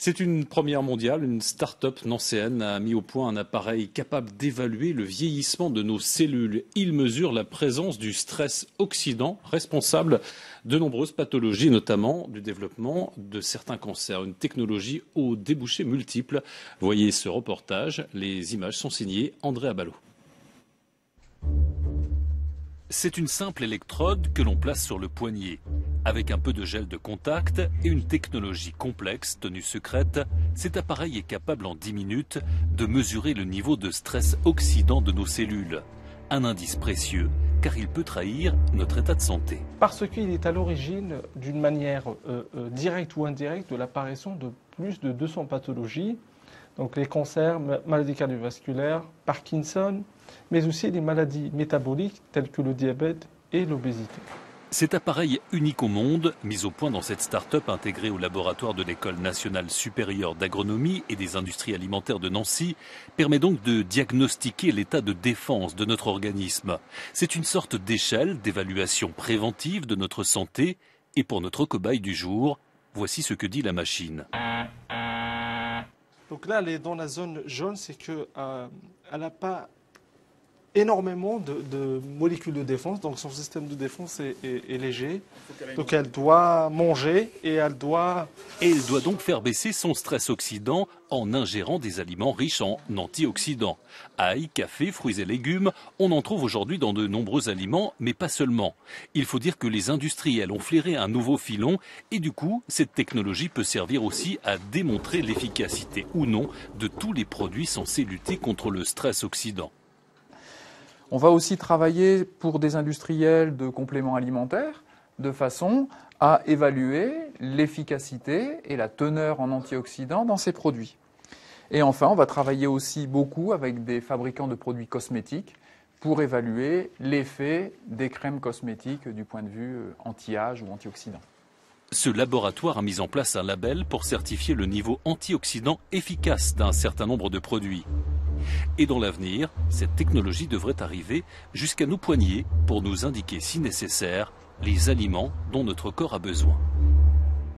C'est une première mondiale. Une start-up nancéenne a mis au point un appareil capable d'évaluer le vieillissement de nos cellules. Il mesure la présence du stress oxydant responsable de nombreuses pathologies, notamment du développement de certains cancers. Une technologie aux débouchés multiples. Voyez ce reportage. Les images sont signées André Aballot. C'est une simple électrode que l'on place sur le poignet. Avec un peu de gel de contact et une technologie complexe tenue secrète, cet appareil est capable en 10 minutes de mesurer le niveau de stress oxydant de nos cellules. Un indice précieux car il peut trahir notre état de santé. Parce qu'il est à l'origine, d'une manière euh, euh, directe ou indirecte, de l'apparition de plus de 200 pathologies, donc les cancers, maladies cardiovasculaires, Parkinson, mais aussi les maladies métaboliques telles que le diabète et l'obésité. Cet appareil unique au monde, mis au point dans cette start-up intégrée au laboratoire de l'École nationale supérieure d'agronomie et des industries alimentaires de Nancy, permet donc de diagnostiquer l'état de défense de notre organisme. C'est une sorte d'échelle d'évaluation préventive de notre santé et pour notre cobaye du jour, voici ce que dit la machine. Donc là, elle est dans la zone jaune, c'est qu'elle euh, n'a pas énormément de, molécules de défense, donc son système de défense est, léger. donc elle doit manger et elle doit... Et elle doit donc faire baisser son stress oxydant en ingérant des aliments riches en antioxydants. Aïe, café, fruits et légumes, on en trouve aujourd'hui dans de nombreux aliments, mais pas seulement. Il faut dire que les industriels ont flairé un nouveau filon et du coup, cette technologie peut servir aussi à démontrer l'efficacité ou non de tous les produits censés lutter contre le stress oxydant. On va aussi travailler pour des industriels de compléments alimentaires de façon à évaluer l'efficacité et la teneur en antioxydants dans ces produits. Et enfin, on va travailler aussi beaucoup avec des fabricants de produits cosmétiques pour évaluer l'effet des crèmes cosmétiques du point de vue euh, anti-âge ou antioxydant. Ce laboratoire a mis en place un label pour certifier le niveau antioxydant efficace d'un certain nombre de produits. Et dans l'avenir, cette technologie devrait arriver jusqu'à nous poignets pour nous indiquer si nécessaire les aliments dont notre corps a besoin.